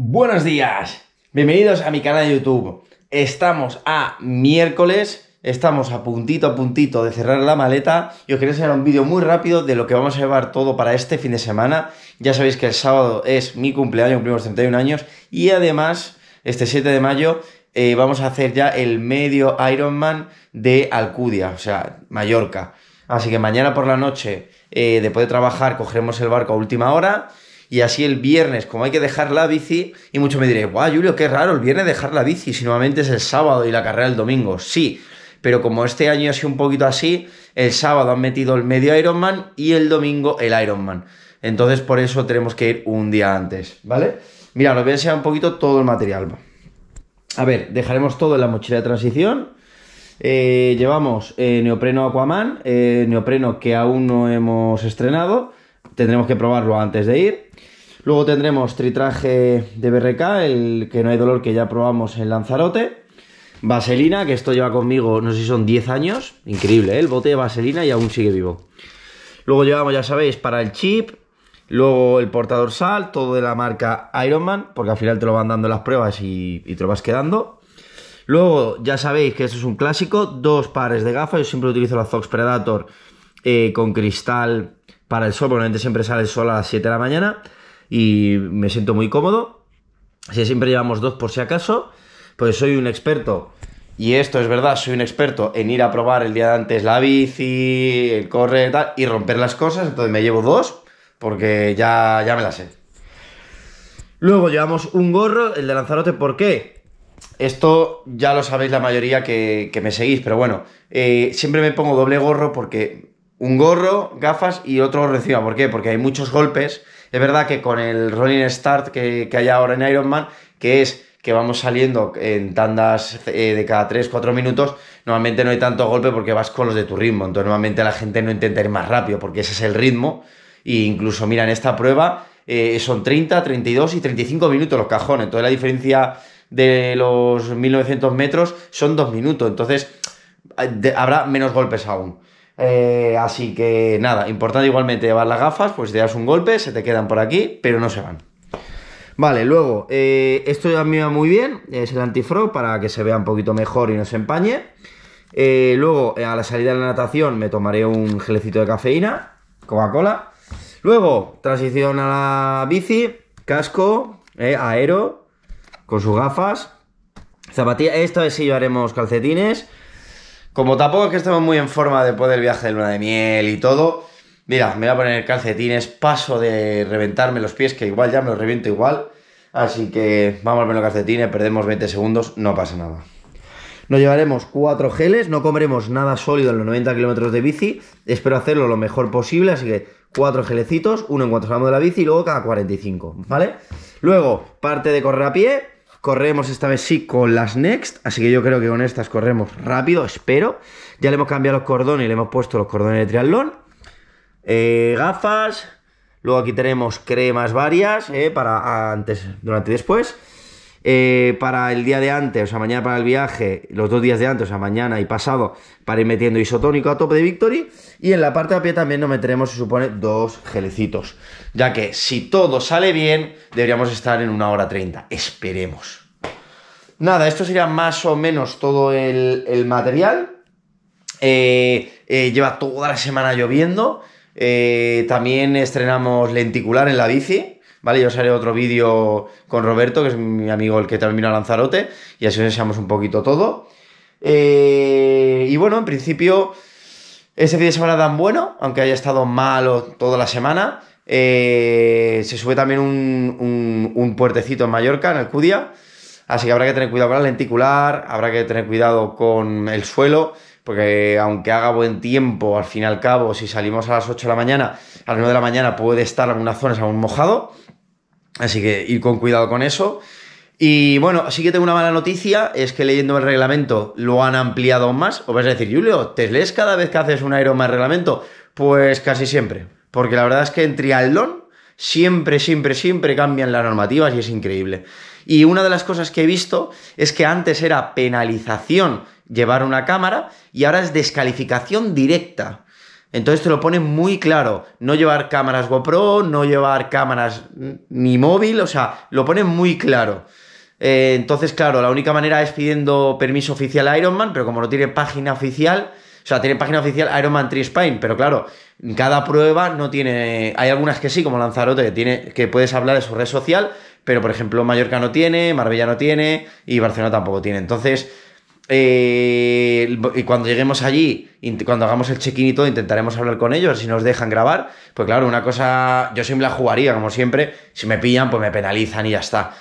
Buenos días, bienvenidos a mi canal de YouTube. Estamos a miércoles, estamos a puntito a puntito de cerrar la maleta y os quería enseñar un vídeo muy rápido de lo que vamos a llevar todo para este fin de semana. Ya sabéis que el sábado es mi cumpleaños, cumplimos 31 años y además este 7 de mayo eh, vamos a hacer ya el medio Ironman de Alcudia, o sea, Mallorca. Así que mañana por la noche, eh, después de trabajar, cogeremos el barco a última hora y así el viernes, como hay que dejar la bici, y muchos me diréis, guau, Julio, qué raro el viernes dejar la bici, si nuevamente es el sábado y la carrera el domingo. Sí, pero como este año ha sido un poquito así, el sábado han metido el medio Ironman y el domingo el Ironman. Entonces por eso tenemos que ir un día antes, ¿vale? Mira, os voy a enseñar un poquito todo el material. A ver, dejaremos todo en la mochila de transición. Eh, llevamos eh, neopreno Aquaman, eh, neopreno que aún no hemos estrenado tendremos que probarlo antes de ir. Luego tendremos tritraje de BRK, el que no hay dolor que ya probamos en Lanzarote. Vaselina, que esto lleva conmigo, no sé si son 10 años. Increíble, ¿eh? el bote de vaselina y aún sigue vivo. Luego llevamos, ya sabéis, para el chip. Luego el portador sal, todo de la marca Ironman, porque al final te lo van dando las pruebas y, te lo vas quedando. Luego, ya sabéis que esto es un clásico, dos pares de gafas. Yo siempre utilizo la Fox Predator eh, con cristal para el sol, porque siempre sale el sol a las 7 de la mañana y me siento muy cómodo. Si siempre llevamos dos por si acaso, pues soy un experto. Y esto es verdad, soy un experto en ir a probar el día de antes la bici, el correr y tal, y romper las cosas. Entonces me llevo dos, porque ya, ya me las sé. Luego llevamos un gorro, el de Lanzarote, ¿por qué? Esto ya lo sabéis la mayoría que, me seguís, pero bueno, eh, siempre me pongo doble gorro porque un gorro, gafas y otro reciba. ¿Por qué? Porque hay muchos golpes. Es verdad que con el rolling start que, hay ahora en Ironman, que es que vamos saliendo en tandas eh, de cada 3-4 minutos, normalmente no hay tanto golpe porque vas con los de tu ritmo. Entonces, normalmente la gente no intenta ir más rápido porque ese es el ritmo. E incluso, mira, en esta prueba eh, son 30, 32 y 35 minutos los cajones. Entonces, la diferencia de los 1900 metros son 2 minutos. Entonces, habrá menos golpes aún. Eh, así que nada, importante igualmente llevar las gafas, pues te das un golpe, se te quedan por aquí, pero no se van. Vale, luego, eh, esto ya me va muy bien, es el antifro para que se vea un poquito mejor y no se empañe. Eh, luego, a la salida de la natación, me tomaré un gelecito de cafeína, Coca-Cola. Luego, transición a la bici, casco, aero, con sus gafas, zapatillas, Esta vez sí llevaremos calcetines. Como tampoco es que estemos muy en forma después del viaje de luna de miel y todo, mira, me voy a poner calcetines, paso de reventarme los pies, que igual ya me los reviento igual. Así que vamos a poner calcetines, perdemos 20 segundos, no pasa nada. Nos llevaremos cuatro geles, no comeremos nada sólido en los 90 kilómetros de bici. Espero hacerlo lo mejor posible, así que cuatro gelecitos, uno en cuanto salgamos de la bici y luego cada 45, ¿vale? Luego, parte de correr a pie, Corremos esta vez sí con las Next, así que yo creo que con estas corremos rápido, espero. Ya le hemos cambiado los cordones y le hemos puesto los cordones de triatlón. Eh, gafas, luego aquí tenemos cremas varias eh, para antes, durante y después. Eh, para el día de antes, o sea, mañana para el viaje, los dos días de antes, o sea, mañana y pasado, para ir metiendo isotónico a tope de Victory. Y en la parte de a pie también nos meteremos, se supone, dos gelecitos. Ya que si todo sale bien, deberíamos estar en una hora treinta. Esperemos. Nada, esto sería más o menos todo el, material. Eh, eh, lleva toda la semana lloviendo. también estrenamos lenticular en la bici. ¿vale? Yo os haré otro vídeo con Roberto, que es mi amigo el que también a Lanzarote, y así os enseñamos un poquito todo. Eh, y bueno, en principio, ese fin de semana tan bueno, aunque haya estado malo toda la semana, eh, se sube también un, puertecito en Mallorca, en Alcudia, así que habrá que tener cuidado con la lenticular, habrá que tener cuidado con el suelo, porque aunque haga buen tiempo, al fin y al cabo, si salimos a las 8 de la mañana, a las 9 de la mañana puede estar en algunas zonas aún mojado, Así que ir con cuidado con eso. Y bueno, sí que tengo una mala noticia, es que leyendo el reglamento lo han ampliado más. o vas a decir, Julio, ¿te lees cada vez que haces un Ironman reglamento? Pues casi siempre, porque la verdad es que en triatlón siempre, siempre, siempre cambian las normativas y es increíble. Y una de las cosas que he visto es que antes era penalización llevar una cámara y ahora es descalificación directa. Entonces te lo pone muy claro. No llevar cámaras GoPro, no llevar cámaras ni móvil, o sea, lo pone muy claro. Eh, entonces, claro, la única manera es pidiendo permiso oficial a Ironman, pero como no tiene página oficial, o sea, tiene página oficial Ironman 3 Spain, pero claro, cada prueba no tiene. Hay algunas que sí, como Lanzarote, que, tiene, que puedes hablar de su red social, pero por ejemplo, Mallorca no tiene, Marbella no tiene y Barcelona tampoco tiene. Entonces eh, y cuando lleguemos allí, cuando hagamos el check-in y todo, intentaremos hablar con ellos, si nos dejan grabar. Pues claro, una cosa, yo siempre la jugaría, como siempre. Si me pillan, pues me penalizan y ya está.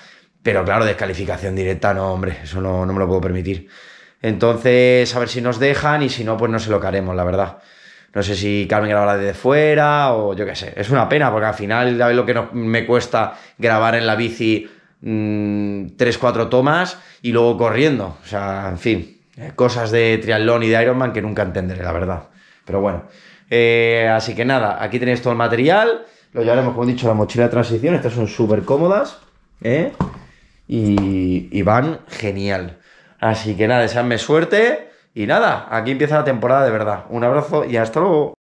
Pero claro, descalificación directa, no, hombre, eso no, me lo puedo permitir. Entonces, a ver si nos dejan y si no, pues no se lo que la verdad. No sé si Carmen grabará desde fuera o yo qué sé. Es una pena porque al final, ¿sabes lo que me cuesta grabar en la bici 3 mm, tres, tomas y luego corriendo. O sea, en fin, eh, cosas de triatlón y de Ironman que nunca entenderé, la verdad. Pero bueno, eh, así que nada, aquí tenéis todo el material. Lo llevaremos, como he dicho, la mochila de transición. Estas son súper cómodas. ¿eh? Y, y, van genial. Así que nada, deseadme suerte. Y nada, aquí empieza la temporada de verdad. Un abrazo y hasta luego.